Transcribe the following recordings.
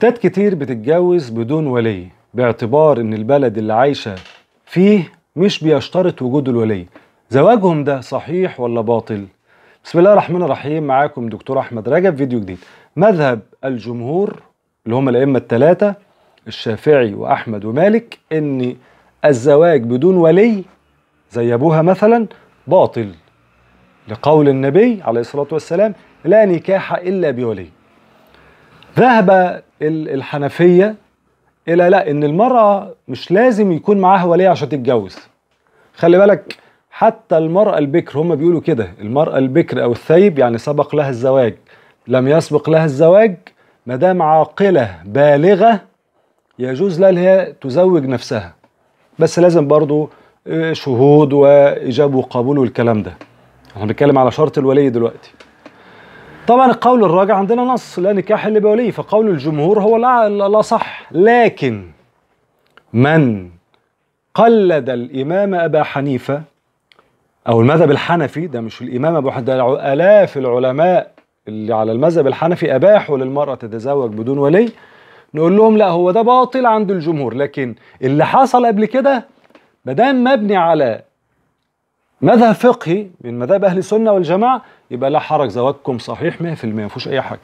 ستات كتير بتتجوز بدون ولي باعتبار ان البلد اللي عايشة فيه مش بيشترط وجود الولي زواجهم ده صحيح ولا باطل بسم الله الرحمن الرحيم معاكم دكتور احمد رجب فيديو جديد مذهب الجمهور اللي هم الائمه الثلاثه الشافعي واحمد ومالك ان الزواج بدون ولي زي ابوها مثلا باطل لقول النبي عليه الصلاه والسلام لا نكاح الا بولي ذهب الحنفية إلى لا إن المرأة مش لازم يكون معاها ولي عشان تتجوز خلي بالك حتى المرأة البكر هم بيقولوا كده المرأة البكر أو الثيب يعني سبق لها الزواج لم يسبق لها الزواج ما دام عاقلة بالغة يجوز لها هي تزوج نفسها بس لازم برضو آه، شهود وإجاب وقبول والكلام ده احنا بنتكلم على شرط الولي دلوقتي طبعا القول الراجع عندنا نص لا نكاح الا بولي فقول الجمهور هو الاصح لكن من قلد الامام ابا حنيفه او المذهب الحنفي ده مش الامام ابو حنيفه ده الاف العلماء اللي على المذهب الحنفي اباحوا للمراه تتزوج بدون ولي نقول لهم لا هو ده باطل عند الجمهور لكن اللي حصل قبل كده ما دام مبني على مذهب فقهي من مذاهب اهل السنه والجماعه يبقى لا حرج زواجكم صحيح 100% ما فيهوش اي حاجه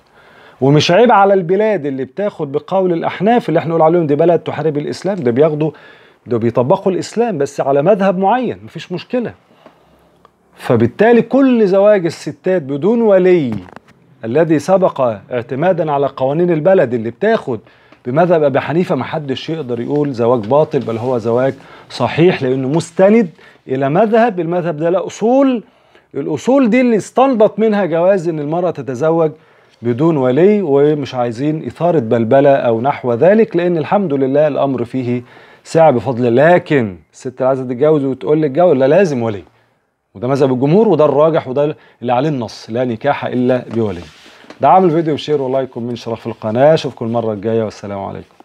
ومش عيب على البلاد اللي بتاخد بقول الاحناف اللي احنا نقول عليهم دي بلد تحارب الاسلام ده بياخدوا ده بيطبقوا الاسلام بس على مذهب معين مفيش مشكله فبالتالي كل زواج الستات بدون ولي الذي سبق اعتمادا على قوانين البلد اللي بتاخد بمذهب ابي حنيفه محدش يقدر يقول زواج باطل بل هو زواج صحيح لانه مستند الى مذهب المذهب ده له اصول الاصول دي اللي استنبط منها جواز ان المراه تتزوج بدون ولي ومش عايزين اثاره بلبله او نحو ذلك لان الحمد لله الامر فيه سعه بفضل لكن الست اللي عايزه تتجوز وتقول لي الجو لا لازم ولي وده مذهب الجمهور وده الراجح وده اللي عليه النص لا نكاح الا بولي دعم الفيديو بشير ولايك ومن شرف القناه اشوفكم المره الجايه والسلام عليكم